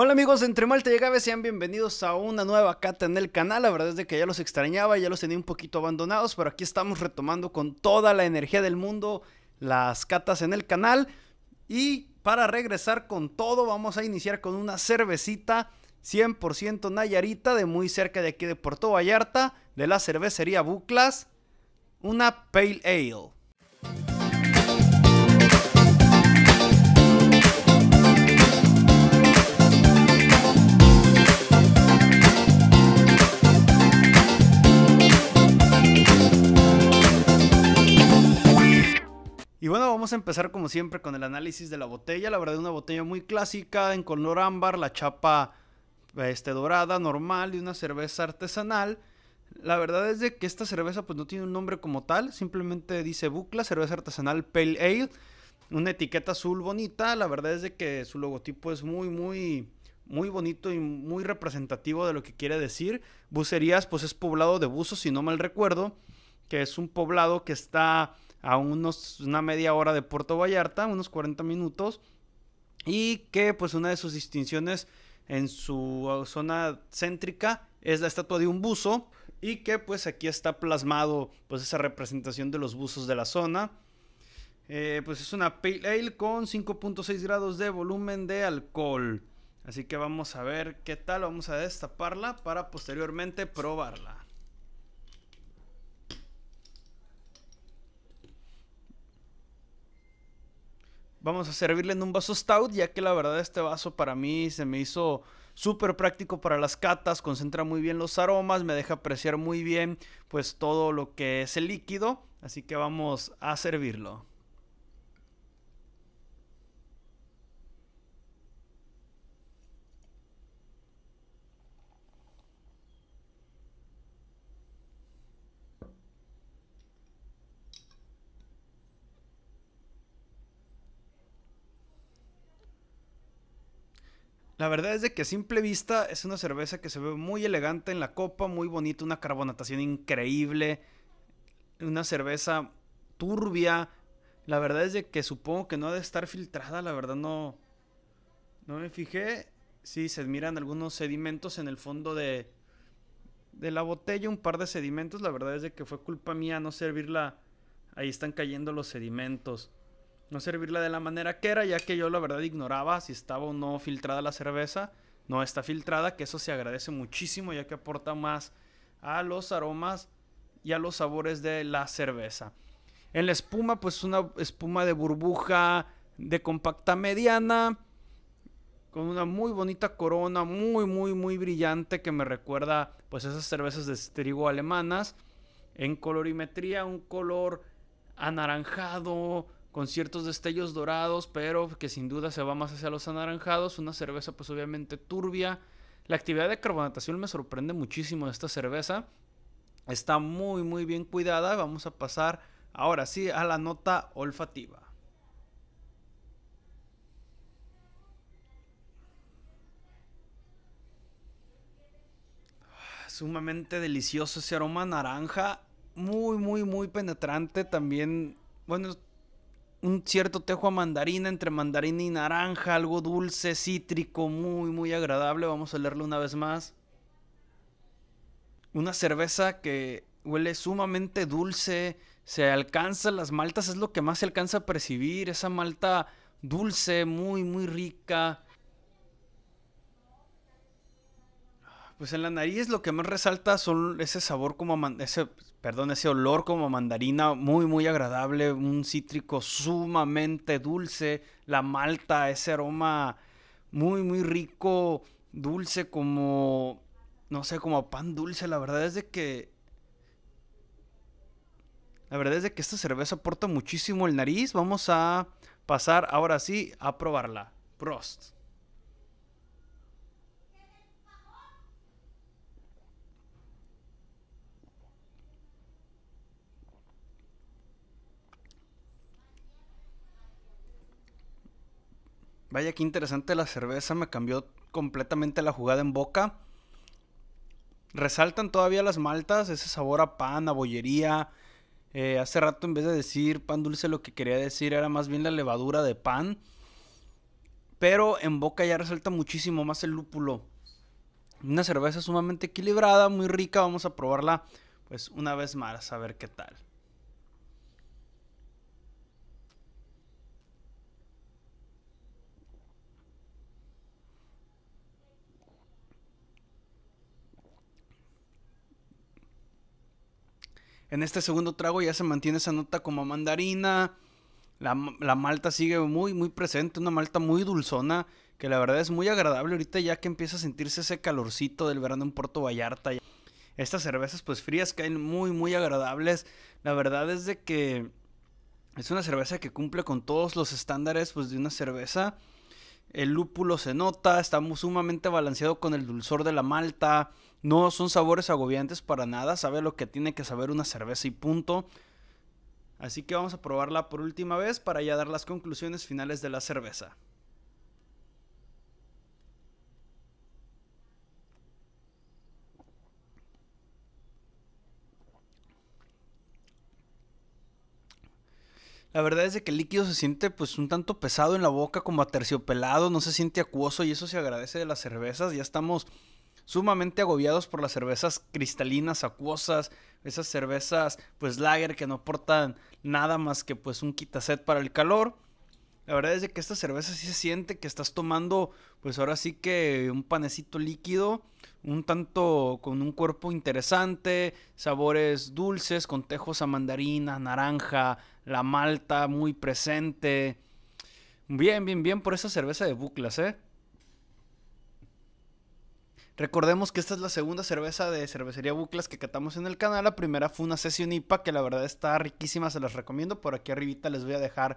Hola amigos de Entre Malta y Agave, sean bienvenidos a una nueva cata en el canal. La verdad es que ya los extrañaba, ya los tenía un poquito abandonados, pero aquí estamos retomando con toda la energía del mundo las catas en el canal. Y para regresar con todo, vamos a iniciar con una cervecita 100% Nayarita de muy cerca de aquí de Puerto Vallarta, de la cervecería Buclas, una Pale Ale. a empezar como siempre con el análisis de la botella. La verdad es una botella muy clásica, en color ámbar, la chapa este, dorada, normal, de una cerveza artesanal. La verdad es de que esta cerveza pues no tiene un nombre como tal, simplemente dice Bucla, cerveza artesanal Pale Ale, una etiqueta azul bonita, la verdad es de que su logotipo es muy muy muy bonito y muy representativo de lo que quiere decir. Bucerías pues es poblado de buzos si no mal recuerdo, que es un poblado que está a unos, una media hora de Puerto Vallarta, unos 40 minutos, y que pues una de sus distinciones en su uh, zona céntrica es la estatua de un buzo y que pues aquí está plasmado pues esa representación de los buzos de la zona. Eh, pues es una Pale Ale con 5.6 grados de volumen de alcohol. Así que vamos a ver qué tal, vamos a destaparla para posteriormente probarla. Vamos a servirle en un vaso stout, ya que la verdad este vaso para mí se me hizo súper práctico para las catas, concentra muy bien los aromas, me deja apreciar muy bien pues todo lo que es el líquido, así que vamos a servirlo. La verdad es de que a simple vista es una cerveza que se ve muy elegante en la copa, muy bonita, una carbonatación increíble, una cerveza turbia. La verdad es de que supongo que no ha de estar filtrada, la verdad no no me fijé. Sí, se admiran algunos sedimentos en el fondo de de la botella, un par de sedimentos, la verdad es de que fue culpa mía no servirla. Ahí están cayendo los sedimentos no servirla de la manera que era, ya que yo la verdad ignoraba si estaba o no filtrada la cerveza. No está filtrada, que eso se agradece muchísimo, ya que aporta más a los aromas y a los sabores de la cerveza. En la espuma, pues una espuma de burbuja de compacta mediana, con una muy bonita corona, muy, muy, muy brillante, que me recuerda pues esas cervezas de trigo alemanas. En colorimetría, un color anaranjado, con ciertos destellos dorados, pero que sin duda se va más hacia los anaranjados, una cerveza pues obviamente turbia. La actividad de carbonatación me sorprende muchísimo de esta cerveza. Está muy muy bien cuidada. Vamos a pasar ahora sí a la nota olfativa. Ah, sumamente delicioso ese aroma naranja, muy muy muy penetrante también. Bueno, un cierto tejo a mandarina, entre mandarina y naranja, algo dulce, cítrico, muy, muy agradable. Vamos a leerlo una vez más. Una cerveza que huele sumamente dulce, se alcanza, las maltas es lo que más se alcanza a percibir, esa malta dulce, muy, muy rica, Pues en la nariz lo que más resalta son ese sabor como ese perdón, ese olor como mandarina muy muy agradable, un cítrico sumamente dulce, la malta, ese aroma muy muy rico, dulce como no sé, como pan dulce, la verdad es de que la verdad es de que esta cerveza aporta muchísimo el nariz. Vamos a pasar ahora sí a probarla. Prost. Vaya qué interesante la cerveza, me cambió completamente la jugada en boca. Resaltan todavía las maltas, ese sabor a pan, a bollería. Eh, hace rato en vez de decir pan dulce lo que quería decir era más bien la levadura de pan. Pero en boca ya resalta muchísimo más el lúpulo. Una cerveza sumamente equilibrada, muy rica. Vamos a probarla pues una vez más a ver qué tal. En este segundo trago ya se mantiene esa nota como mandarina. La, la, malta sigue muy, muy presente, una malta muy dulzona, que la verdad es muy agradable ahorita ya que empieza a sentirse ese calorcito del verano en Puerto Vallarta. Estas cervezas pues frías caen muy, muy agradables. La verdad es de que es una cerveza que cumple con todos los estándares pues de una cerveza el lúpulo se nota, está sumamente balanceado con el dulzor de la malta, no son sabores agobiantes para nada, sabe lo que tiene que saber una cerveza y punto. Así que vamos a probarla por última vez para ya dar las conclusiones finales de la cerveza. La verdad es que el líquido se siente pues un tanto pesado en la boca, como aterciopelado, no se siente acuoso y eso se agradece de las cervezas. Ya estamos sumamente agobiados por las cervezas cristalinas, acuosas, esas cervezas pues lager que no aportan nada más que pues un quitaset para el calor. La verdad es de que esta cerveza sí se siente que estás tomando pues ahora sí que un panecito líquido un tanto con un cuerpo interesante, sabores dulces, con tejos a mandarina, naranja, la malta muy presente. Bien, bien, bien por esa cerveza de buclas, ¿eh? Recordemos que esta es la segunda cerveza de cervecería Buclas que catamos en el canal. La primera fue una sesión IPA que la verdad está riquísima, se las recomiendo. Por aquí arribita les voy a dejar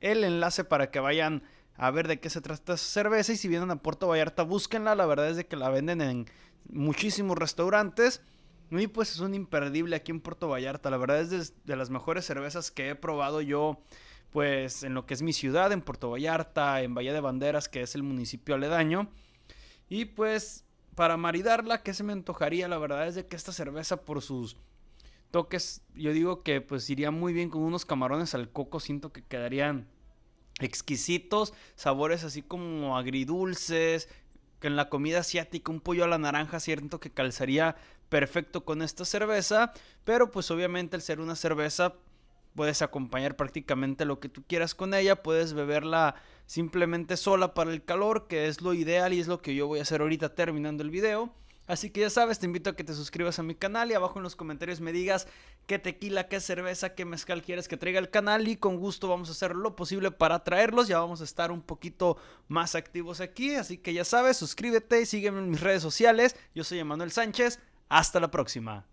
el enlace para que vayan a ver de qué se trata esa cerveza. Y si vienen a Puerto Vallarta, búsquenla. La verdad es de que la venden en muchísimos restaurantes. Y pues es un imperdible aquí en Puerto Vallarta. La verdad es de, las mejores cervezas que he probado yo, pues en lo que es mi ciudad, en Puerto Vallarta, en Bahía de Banderas, que es el municipio aledaño. Y pues para maridarla, ¿qué se me antojaría? La verdad es de que esta cerveza por sus toques, yo digo que pues iría muy bien con unos camarones al coco, siento que quedarían exquisitos, sabores así como agridulces, que en la comida asiática un pollo a la naranja siento que calzaría perfecto con esta cerveza, pero pues obviamente al ser una cerveza puedes acompañar prácticamente lo que tú quieras con ella, puedes beberla simplemente sola para el calor, que es lo ideal y es lo que yo voy a hacer ahorita terminando el video. Así que ya sabes, te invito a que te suscribas a mi canal y abajo en los comentarios me digas qué tequila, qué cerveza, qué mezcal quieres que traiga el canal y con gusto vamos a hacer lo posible para traerlos. Ya vamos a estar un poquito más activos aquí, así que ya sabes, suscríbete y sígueme en mis redes sociales. Yo soy Emanuel Sánchez, hasta la próxima.